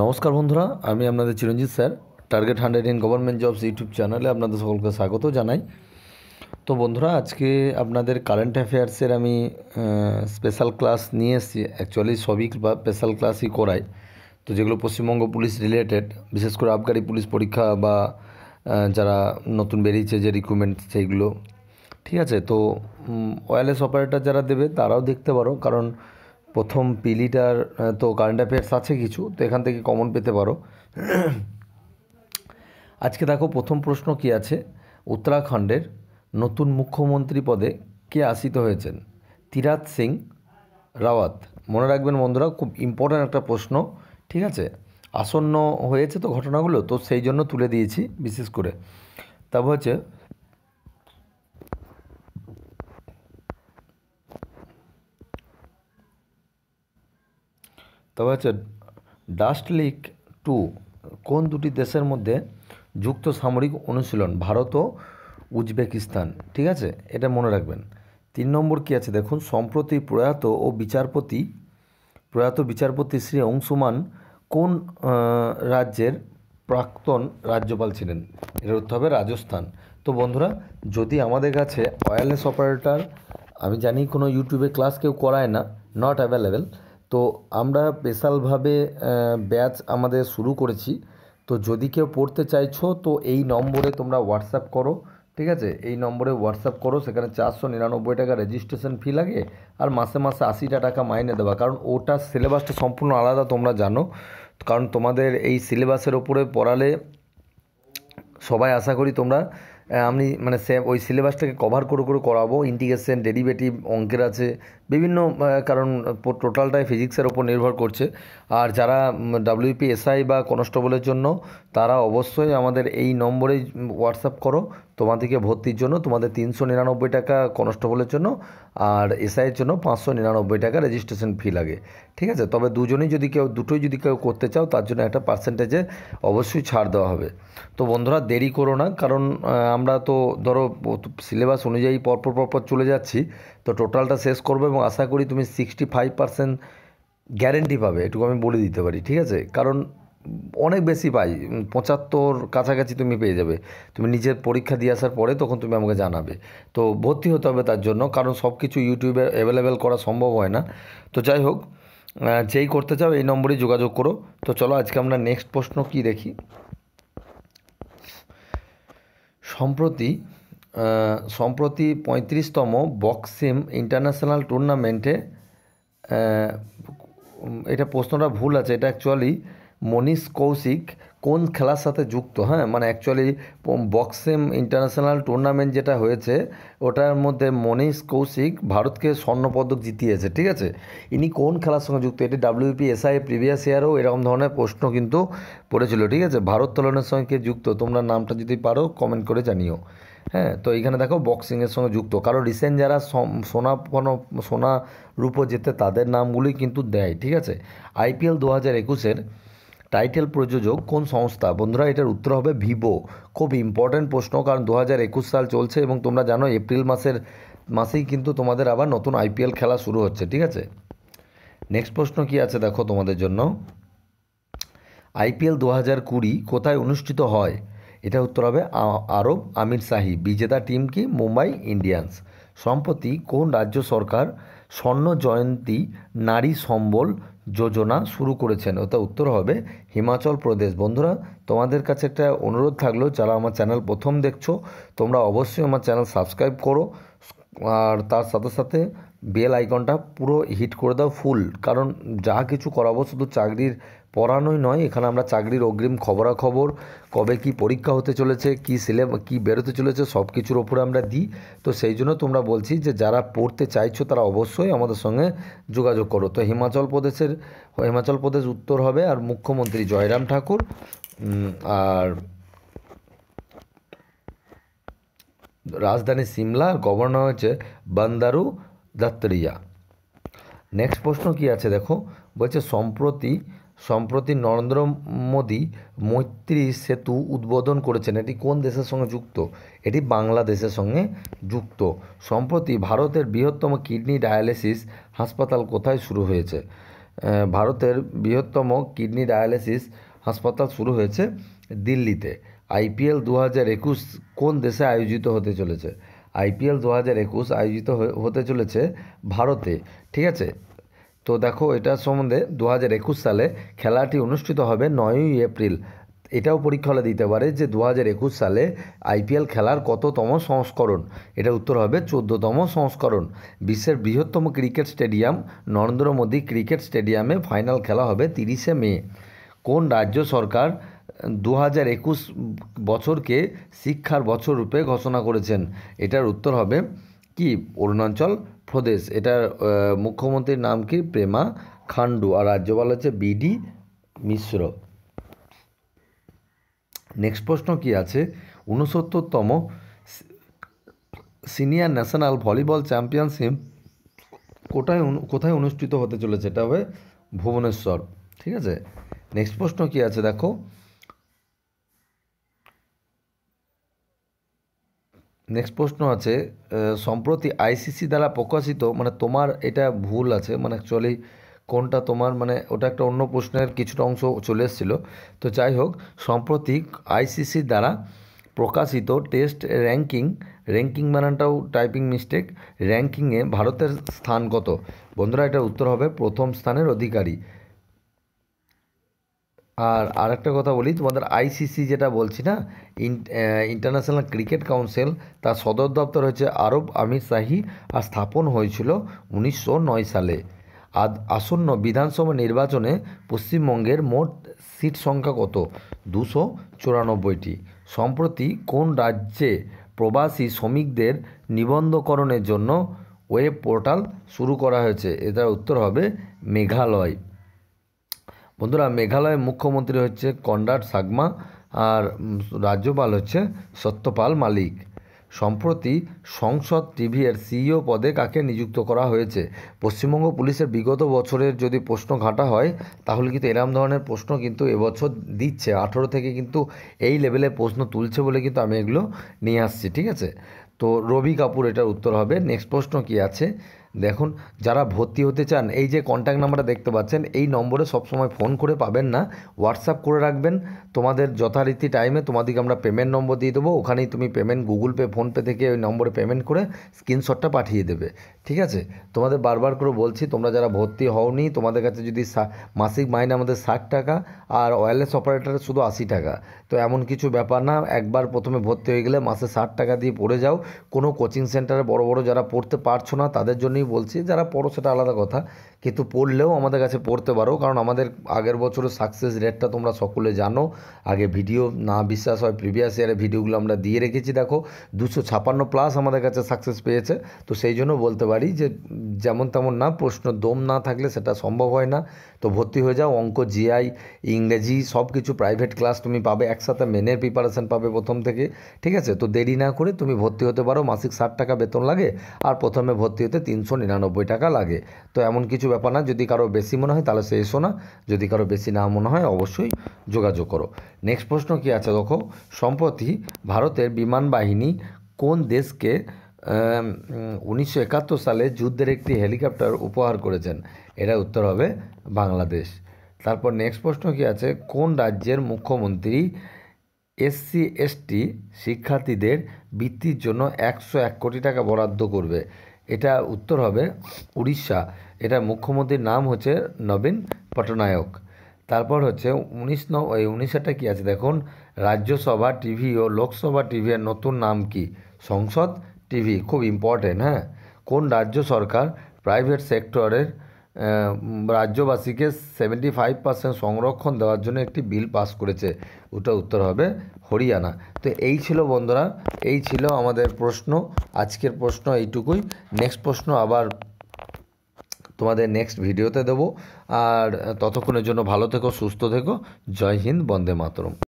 নমস্কার বন্ধুরা আমি আপনাদের Chiranjit sir target hundred in government jobs YouTube চ্যানেলে আপনাদের সকলকে স্বাগত জানাই তো বন্ধুরা আজকে আপনাদের কারেন্ট অ্যাফেয়ার্সের আমি স্পেশাল ক্লাস নিয়ে এসেছি অ্যাকচুয়ালি সবই বা স্পেশাল ক্লাসই করাই তো যেগুলো পশ্চিমবঙ্গ পুলিশ রিলেটেড বিশেষ করে আবগারি পুলিশ পরীক্ষা বা যারা নতুন বেরিয়েছে যে রিক্রুটমেন্ট সেইগুলো ঠিক আছে তো ওয়্যারলেস অপারেটর যারা দেবে তারাও দেখতে পারো কারণ প্রথম পিলিটার তো কারেন্ট অ্যাফেয়ার্স আছে কিছু তো এখান থেকে কমন পেতে পারো আজকে দেখো প্রথম প্রশ্ন কি আছে উত্তরাখণ্ডের নতুন মুখ্যমন্ত্রী পদে কে আসিত হয়েছেন তিরাত সিং রাওয়াত মনে রাখবেন বন্ধুরা খুব ইম্পর্ট্যান্ট একটা প্রশ্ন ঠিক আছে আসন্ন হয়েছে তো ঘটনাগুলো তো সেই জন্য তুলে দিয়েছি বিশেষ করে তারপর হচ্ছে তবে হচ্ছে ডাস্ট লিক টু কোন দুটি দেশের মধ্যে যুক্ত সামরিক অনুশীলন ভারত ও উজবেকিস্তান ঠিক আছে এটা মনে রাখবেন তিন নম্বর কী আছে দেখুন সম্প্রতি প্রয়াত ও বিচারপতি প্রয়াত বিচারপতি শ্রী অংশুমান কোন রাজ্যের প্রাক্তন রাজ্যপাল ছিলেন এটা উত্তর হবে রাজস্থান তো বন্ধুরা যদি আমাদের কাছে ওয়্যারলেস অপারেটার আমি জানি কোনো ইউটিউবে ক্লাস কেউ করায় না নট অ্যাভেলেবেল তো আমরা স্পেশালভাবে ব্যাচ আমাদের শুরু করেছি তো যদি কেউ পড়তে চাইছো তো এই নম্বরে তোমরা হোয়াটসঅ্যাপ করো ঠিক আছে এই নম্বরে হোয়াটসঅ্যাপ করো সেখানে চারশো নিরানব্বই টাকা রেজিস্ট্রেশন ফি লাগে আর মাসে মাসে আশিটা টাকা মাইনে দেওয়া কারণ ওটার সিলেবাসটা সম্পূর্ণ আলাদা তোমরা জানো কারণ তোমাদের এই সিলেবাসের ওপরে পড়ালে সবাই আশা করি তোমরা আমি মানে সে ওই সিলেবাসটাকে কভার করে করে করাবো ইন্টিগ্রেশন ডেরিভেটিভ অঙ্কের আছে বিভিন্ন কারণ টোটালটাই ফিজিক্সের ওপর নির্ভর করছে আর যারা ডাব্লিউপি এসআই e বা কনস্টেবলের জন্য তারা অবশ্যই আমাদের এই নম্বরে হোয়াটসঅ্যাপ করো তোমাদেরকে ভর্তির জন্য তোমাদের তিনশো নিরানব্বই টাকা কনস্টেবলের জন্য আর এসআইয়ের জন্য পাঁচশো নিরানব্বই টাকা রেজিস্ট্রেশন ফি লাগে ঠিক আছে তবে দুজনেই যদি কেউ দুটোই যদি কেউ করতে চাও তার জন্য একটা পার্সেন্টেজে অবশ্যই ছাড় দেওয়া হবে তো বন্ধুরা দেরি করো না কারণ আমরা তো ধরো সিলেবাস অনুযায়ী পরপর পরপর চলে যাচ্ছি তো টোটালটা শেষ করবো এবং আশা করি তুমি সিক্সটি ফাইভ পার্সেন্ট গ্যারেন্টি পাবে এটুকু আমি বলে দিতে পারি ঠিক আছে কারণ অনেক বেশি পাই পঁচাত্তর কাছাকাছি তুমি পেয়ে যাবে তুমি নিজের পরীক্ষা দিয়ে আসার পরে তখন তুমি আমাকে জানাবে তো ভর্তি হতে হবে তার জন্য কারণ সব কিছু ইউটিউবে অ্যাভেলেবেল করা সম্ভব হয় না তো যাই হোক যেই করতে চাও এই নম্বরে যোগাযোগ করো তো চলো আজকে আমরা নেক্সট প্রশ্ন কি দেখি সম্প্রতি সম্প্রতি পঁয়ত্রিশতম বক্সিম ইন্টারন্যাশনাল টুর্নামেন্টে এটা প্রশ্নটা ভুল আছে এটা অ্যাকচুয়ালি মনীষ কৌশিক কোন খেলার সাথে যুক্ত হ্যাঁ মানে অ্যাকচুয়ালি বক্সিং ইন্টারন্যাশনাল টুর্নামেন্ট যেটা হয়েছে ওটার মধ্যে মনীষ কৌশিক ভারতকে স্বর্ণপদক জিতিয়েছে ঠিক আছে ইনি কোন খেলার সঙ্গে যুক্ত এটি ডাব্লিউপি এসআই প্রিভিয়াস ইয়ারও এরকম ধরনের প্রশ্ন কিন্তু পড়েছিল ঠিক আছে ভারোত্তোলনের সঙ্গে কে যুক্ত তোমরা নামটা যদি পারো কমেন্ট করে জানিও হ্যাঁ তো এখানে দেখো বক্সিংয়ের সঙ্গে যুক্ত কারণ রিসেন্ট যারা সোনা কোনো সোনা রূপ যেতে তাদের নামগুলি কিন্তু দেয় ঠিক আছে আইপিএল দু হাজার একুশের টাইটেল প্রযোজক কোন সংস্থা বন্ধুরা এটার উত্তর হবে ভিভো খুব ইম্পর্ট্যান্ট প্রশ্ন কারণ দু সাল চলছে এবং তোমরা জানো এপ্রিল মাসের মাসেই কিন্তু তোমাদের আবার নতুন আইপিএল খেলা শুরু হচ্ছে ঠিক আছে নেক্সট প্রশ্ন কি আছে দেখো তোমাদের জন্য আইপিএল দু হাজার কুড়ি কোথায় অনুষ্ঠিত হয় এটা উত্তর হবে আরব আমির শাহি বিজেতা টিম কি মুম্বাই ইন্ডিয়ান্স সম্প্রতি কোন রাজ্য সরকার স্বর্ণ জয়ন্তী নারী সম্বল যোজনা শুরু করেছেন অর্থাৎ উত্তর হবে হিমাচল প্রদেশ বন্ধুরা তোমাদের কাছে একটা অনুরোধ থাকলো যারা আমার চ্যানেল প্রথম দেখছো তোমরা অবশ্যই আমার চ্যানেল সাবস্ক্রাইব করো আর তার সাথে সাথে বেল আইকনটা পুরো হিট করে দাও ফুল কারণ যা কিছু করাবো শুধু চাকরির পড়ানোই নয় এখানে আমরা চাকরির অগ্রিম খবরাখবর কবে কি পরীক্ষা হতে চলেছে কি সিলেবাস কি বেরোতে চলেছে সব কিছুর ওপরে আমরা দিই তো সেই জন্য তোমরা বলছি যে যারা পড়তে চাইছো তারা অবশ্যই আমাদের সঙ্গে যোগাযোগ করো তো হিমাচল প্রদেশের হিমাচল প্রদেশ উত্তর হবে আর মুখ্যমন্ত্রী জয়রাম ঠাকুর আর রাজধানী সিমলা গভর্নর হচ্ছে বান্দারু দাত্তরিয়া নেক্সট প্রশ্ন কি আছে দেখো বলছে সম্প্রতি সম্প্রতি নরেন্দ্র মোদী মৈত্রী সেতু উদ্বোধন করেছেন এটি কোন দেশের সঙ্গে যুক্ত এটি বাংলাদেশের সঙ্গে যুক্ত সম্প্রতি ভারতের বৃহত্তম কিডনি ডায়ালিসিস হাসপাতাল কোথায় শুরু হয়েছে ভারতের বৃহত্তম কিডনি ডায়ালিসিস হাসপাতাল শুরু হয়েছে দিল্লিতে আইপিএল দু হাজার একুশ কোন দেশে আয়োজিত হতে চলেছে আইপিএল দু হাজার একুশ আয়োজিত হতে চলেছে ভারতে ঠিক আছে তো দেখো এটা সম্বন্ধে দু হাজার একুশ সালে খেলাটি অনুষ্ঠিত হবে নয়ই এপ্রিল এটাও পরীক্ষা হলে দিতে পারে যে দু হাজার একুশ সালে আইপিএল খেলার কততম সংস্করণ এটা উত্তর হবে চোদ্দতম সংস্করণ বিশ্বের বৃহত্তম cricket stadium Narendra Modi cricket স্টেডিয়ামে ফাইনাল খেলা হবে তিরিশে মে কোন রাজ্য সরকার দু একুশ বছরকে শিক্ষার বছর রূপে ঘোষণা করেছেন এটার উত্তর হবে কি অরুণাচল প্রদেশ এটার মুখ্যমন্ত্রীর নাম কি প্রেমা খান্ডু আর রাজ্যপাল হচ্ছে বিডি মিশ্র নেক্সট প্রশ্ন কি আছে উনসত্তরতম সিনিয়র ন্যাশনাল ভলিবল চ্যাম্পিয়নশিপ কোটায় কোথায় অনুষ্ঠিত হতে চলেছে এটা হবে ভুবনেশ্বর ঠিক আছে নেক্সট প্রশ্ন কি আছে দেখো নেক্সট প্রশ্ন আছে সম্প্রতি আইসিসি দ্বারা প্রকাশিত মানে তোমার এটা ভুল আছে মানে অ্যাকচুয়ালি কোনটা তোমার মানে ওটা একটা অন্য প্রশ্নের কিছুটা অংশ চলে এসেছিলো তো যাই হোক সম্প্রতি আইসিসি দ্বারা প্রকাশিত টেস্ট র্যাঙ্কিং র্যাঙ্কিং মানানটাও টাইপিং মিস্টেক র্যাঙ্কিংয়ে ভারতের স্থান কত বন্ধুরা এটার উত্তর হবে প্রথম স্থানের অধিকারী আর আরেকটা কথা বলি তোমাদের আইসিসি যেটা বলছি না ইন্টারন্যাশনাল ক্রিকেট কাউন্সিল তার সদর দপ্তর হচ্ছে আরব আমির শাহি আর স্থাপন হয়েছিল উনিশশো সালে আর আসন্ন বিধানসভা নির্বাচনে পশ্চিমবঙ্গের মোট সিট সংখ্যা কত দুশো চুরানব্বইটি সম্প্রতি কোন রাজ্যে প্রবাসী শ্রমিকদের নিবন্ধকরণের জন্য ওয়েব পোর্টাল শুরু করা হয়েছে এটার উত্তর হবে মেঘালয় বন্ধুরা মেঘালয়ের মুখ্যমন্ত্রী হচ্ছে কন্ডাট সাগমা আর রাজ্যপাল হচ্ছে সত্যপাল মালিক সম্প্রতি সংসদ টিভির সিইও পদে কাকে নিযুক্ত করা হয়েছে পশ্চিমবঙ্গ পুলিশের বিগত বছরের যদি প্রশ্ন ঘাটা হয় তাহলে কিন্তু এরম ধরনের প্রশ্ন কিন্তু এবছর দিচ্ছে আঠেরো থেকে কিন্তু এই লেভেলে প্রশ্ন তুলছে বলে কিন্তু আমি এগুলো নিয়ে আসছি ঠিক আছে তো রবি কাপুর এটার উত্তর হবে নেক্সট প্রশ্ন কি আছে দেখুন যারা ভর্তি হতে চান এই যে কন্ট্যাক্ট নাম্বারটা দেখতে পাচ্ছেন এই নম্বরে সবসময় ফোন করে পাবেন না হোয়াটসঅ্যাপ করে রাখবেন তোমাদের যথারীতি টাইমে তোমাদেরকে আমরা পেমেন্ট নম্বর দিয়ে দেবো ওখানেই তুমি পেমেন্ট গুগল পে ফোনপে থেকে ওই নম্বরে পেমেন্ট করে স্ক্রিনশটটা পাঠিয়ে দেবে ঠিক আছে তোমাদের বারবার করে বলছি তোমরা যারা ভর্তি হওনি তোমাদের কাছে যদি মাসিক মাইনে আমাদের ষাট টাকা আর ওয়্যারলেস অপারেটারে শুধু আশি টাকা তো এমন কিছু ব্যাপার না একবার প্রথমে ভর্তি হয়ে গেলে মাসে ষাট টাকা দিয়ে পড়ে যাও কোনো কোচিং সেন্টারে বড় বড় যারা পড়তে পারছো না তাদের জন্যই আমি বলছি যারা পড়ো সেটা আলাদা কথা কিন্তু পড়লেও আমাদের কাছে পড়তে পারো কারণ আমাদের আগের বছরের সাকসেস রেটটা তোমরা সকলে জানো আগে ভিডিও না বিশ্বাস হয় প্রিভিয়াস ইয়ারে ভিডিওগুলো আমরা দিয়ে রেখেছি দেখো দুশো ছাপান্ন প্লাস আমাদের কাছে সাকসেস পেয়েছে তো সেই জন্য বলতে পারি যে যেমন তেমন না প্রশ্ন দম না থাকলে সেটা সম্ভব হয় না তো ভর্তি হয়ে যাও অঙ্ক জিআই ইংরেজি সব কিছু প্রাইভেট ক্লাস তুমি পাবে একসাথে মেনের প্রিপারেশান পাবে প্রথম থেকে ঠিক আছে তো দেরি না করে তুমি ভর্তি হতে পারো মাসিক ষাট টাকা বেতন লাগে আর প্রথমে ভর্তি হতে তিনশো তিনশো নিরানব্বই টাকা লাগে তো এমন কিছু ব্যাপার না যদি কারো বেশি মনে হয় তাহলে সে এসো না যদি কারো বেশি না মনে হয় অবশ্যই যোগাযোগ করো নেক্সট প্রশ্ন কি আছে দেখো সম্প্রতি ভারতের বিমান বাহিনী কোন দেশকে উনিশশো একাত্তর সালে যুদ্ধের একটি হেলিকপ্টার উপহার করেছেন এটা উত্তর হবে বাংলাদেশ তারপর নেক্সট প্রশ্ন কি আছে কোন রাজ্যের মুখ্যমন্ত্রী এসসি এসটি শিক্ষার্থীদের বৃত্তির জন্য একশো এক কোটি টাকা বরাদ্দ করবে এটা উত্তর হবে উড়িষ্যা এটা মুখ্যমন্ত্রীর নাম হচ্ছে নবীন পটনায়ক তারপর হচ্ছে উনিশ ন এই উনিশটা কী আছে দেখুন রাজ্যসভা টিভি ও লোকসভা টিভির নতুন নাম কি সংসদ টিভি খুব ইম্পর্টেন্ট হ্যাঁ কোন রাজ্য সরকার প্রাইভেট সেক্টরের রাজ্যবাসীকে সেভেন্টি ফাইভ পার্সেন্ট সংরক্ষণ দেওয়ার জন্য একটি বিল পাস করেছে ওটা উত্তর হবে হরিয়ানা তো এই ছিল বন্ধুরা এই ছিল আমাদের প্রশ্ন আজকের প্রশ্ন এইটুকুই নেক্সট প্রশ্ন আবার তোমাদের নেক্সট ভিডিওতে দেবো আর ততক্ষণের জন্য ভালো থেকো সুস্থ থেকো জয় হিন্দ বন্দে মাতরম